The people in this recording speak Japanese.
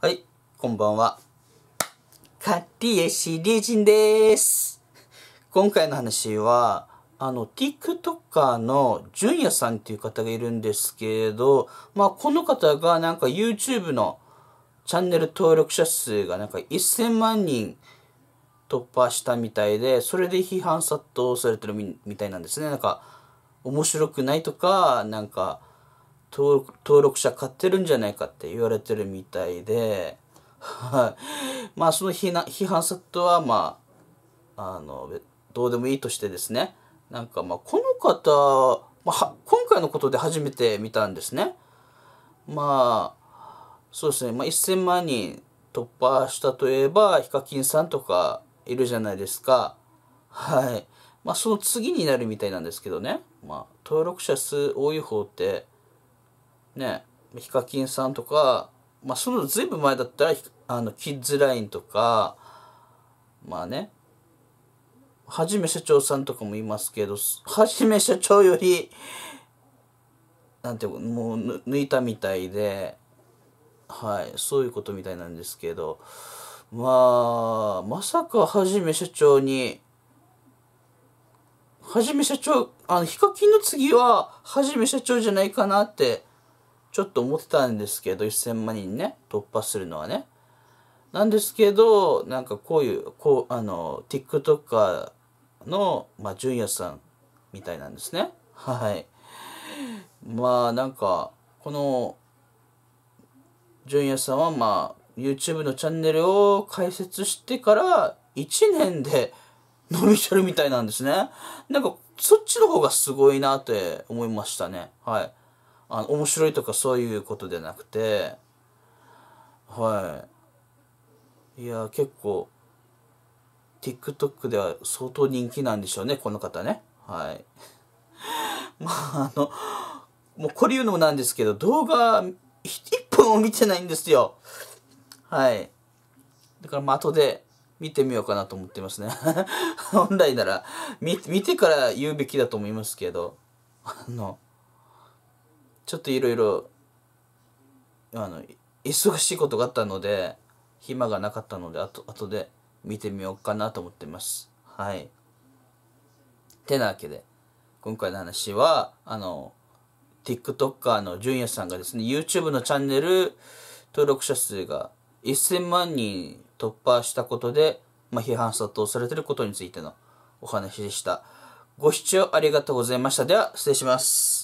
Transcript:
はい、こんばんは。カィエシリジンです。今回の話は、あの、TikToker の純也さんっていう方がいるんですけれど、まあ、この方がなんか YouTube のチャンネル登録者数がなんか1000万人突破したみたいで、それで批判殺到されてるみたいなんですね。なんか、面白くないとか、なんか、登録登録者買ってるんじゃないかって言われてるみたいで、はい。まあ、その批判批判サットは、まあ、あの、どうでもいいとしてですね、なんか、まあ、この方、まあ、今回のことで初めて見たんですね。まあ、そうですね、まあ、1000万人突破したといえば、ヒカキンさんとかいるじゃないですか。はい。まあ、その次になるみたいなんですけどね、まあ、登録者数多い方って、ねヒカキンさんとか、まあ、そのずいぶん前だったらあのキッズラインとかまあねはじめ社長さんとかもいますけどはじめ社長よりなんていうもう抜いたみたいではいそういうことみたいなんですけどまあまさかはじめ社長にはじめ社長あのヒカキンの次ははじめ社長じゃないかなってちょっと思ってたんですけど、1000万人ね、突破するのはね。なんですけど、なんかこういう、こう、あの、TikToker の、まあ、純也さんみたいなんですね。はい。まあ、なんか、この、純也さんは、まあ、YouTube のチャンネルを開設してから1年で 伸びゃるみたいなんですね。なんか、そっちの方がすごいなって思いましたね。はい。あの面白いとかそういうことでなくてはいいや結構 TikTok では相当人気なんでしょうねこの方ねはい まああのもうこれ言うのもなんですけど動画1本も見てないんですよはいだからまあ後で見てみようかなと思ってますね 本来なら見てから言うべきだと思いますけどあのちょっといろいろあの忙しいことがあったので暇がなかったのであと後で見てみようかなと思ってますはいてなわけで今回の話はあの TikToker のん也さんがですね YouTube のチャンネル登録者数が1000万人突破したことで、まあ、批判殺到されていることについてのお話でした。ご視聴ありがとうございました。では、失礼します。